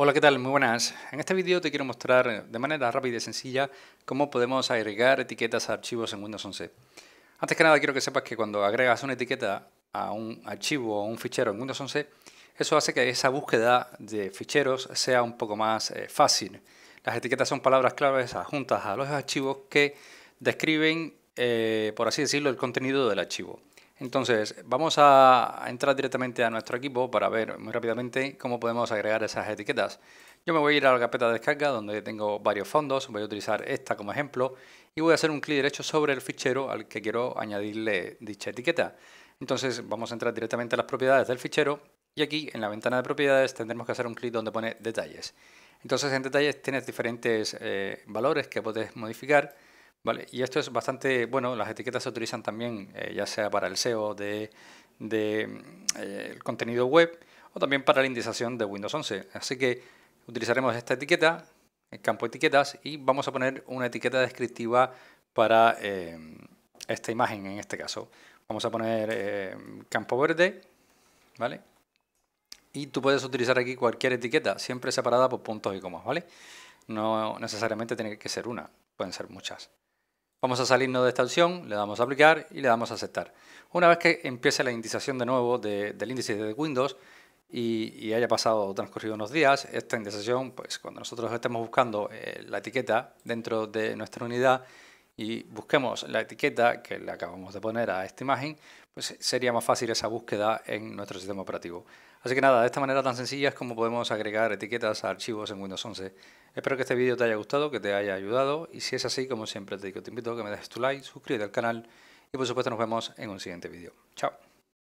Hola, ¿qué tal? Muy buenas. En este vídeo te quiero mostrar de manera rápida y sencilla cómo podemos agregar etiquetas a archivos en Windows 11. Antes que nada quiero que sepas que cuando agregas una etiqueta a un archivo o un fichero en Windows 11, eso hace que esa búsqueda de ficheros sea un poco más eh, fácil. Las etiquetas son palabras claves adjuntas a los archivos que describen, eh, por así decirlo, el contenido del archivo. Entonces, vamos a entrar directamente a nuestro equipo para ver muy rápidamente cómo podemos agregar esas etiquetas. Yo me voy a ir a la carpeta de descarga donde tengo varios fondos, voy a utilizar esta como ejemplo y voy a hacer un clic derecho sobre el fichero al que quiero añadirle dicha etiqueta. Entonces vamos a entrar directamente a las propiedades del fichero y aquí en la ventana de propiedades tendremos que hacer un clic donde pone detalles. Entonces en detalles tienes diferentes eh, valores que puedes modificar y esto es bastante, bueno, las etiquetas se utilizan también eh, ya sea para el SEO de, mm, eh, contenido web o también para la indexación de Windows 11. Así que utilizaremos esta etiqueta, el campo etiquetas, y vamos a poner una etiqueta descriptiva para eh, esta imagen en este caso. Vamos a poner campo verde, ¿vale? Y tú puedes utilizar aquí cualquier etiqueta, siempre separada por puntos y comas, ¿vale? No necesariamente tiene que ser una, pueden ser muchas. Vamos a salirnos de esta opción, le damos a aplicar y le damos a aceptar. Una vez que empiece la indexación de nuevo del índice de Windows y, haya pasado o transcurrido unos días, esta indexación, pues cuando nosotros estemos buscando eh, la etiqueta dentro de nuestra unidad, y busquemos la etiqueta que le acabamos de poner a esta imagen, pues sería más fácil esa búsqueda en nuestro sistema operativo. Así que nada, de esta manera tan sencilla es como podemos agregar etiquetas a archivos en Windows 11. Espero que este vídeo te haya gustado, que te haya ayudado y si es así, como siempre te digo, te invito a que me dejes tu like, suscríbete al canal y por supuesto nos vemos en un siguiente vídeo. Chao.